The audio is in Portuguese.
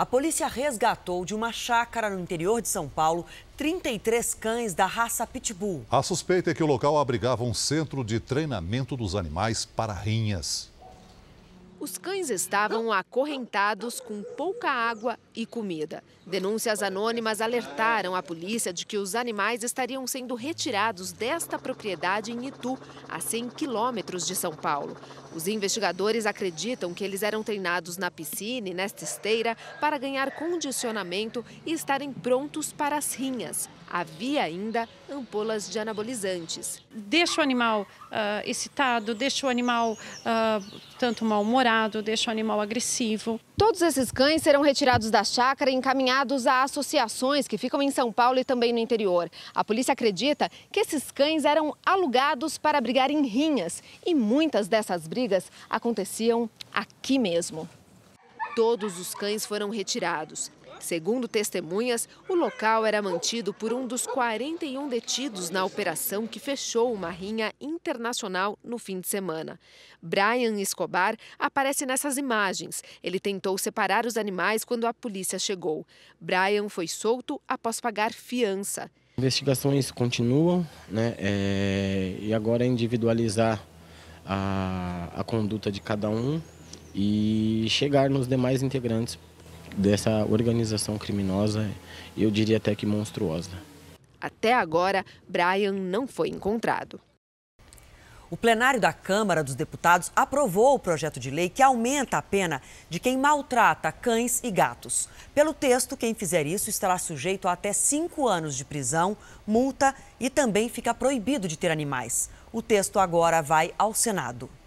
A polícia resgatou de uma chácara no interior de São Paulo 33 cães da raça Pitbull. A suspeita é que o local abrigava um centro de treinamento dos animais para rinhas. Os cães estavam acorrentados com pouca água e comida. Denúncias anônimas alertaram a polícia de que os animais estariam sendo retirados desta propriedade em Itu, a 100 quilômetros de São Paulo. Os investigadores acreditam que eles eram treinados na piscina e nesta esteira para ganhar condicionamento e estarem prontos para as rinhas. Havia ainda ampolas de anabolizantes. Deixa o animal uh, excitado, deixa o animal uh, tanto mal-humorado demorado, deixa o animal agressivo. Todos esses cães serão retirados da chácara e encaminhados a associações que ficam em São Paulo e também no interior. A polícia acredita que esses cães eram alugados para brigar em rinhas e muitas dessas brigas aconteciam aqui mesmo. Todos os cães foram retirados. Segundo testemunhas, o local era mantido por um dos 41 detidos na operação que fechou uma rinha internacional no fim de semana. Brian Escobar aparece nessas imagens. Ele tentou separar os animais quando a polícia chegou. Brian foi solto após pagar fiança. Investigações continuam, né? É, e agora é individualizar a, a conduta de cada um e chegar nos demais integrantes dessa organização criminosa, eu diria até que monstruosa. Até agora, Brian não foi encontrado. O plenário da Câmara dos Deputados aprovou o projeto de lei que aumenta a pena de quem maltrata cães e gatos. Pelo texto, quem fizer isso estará sujeito a até cinco anos de prisão, multa e também fica proibido de ter animais. O texto agora vai ao Senado.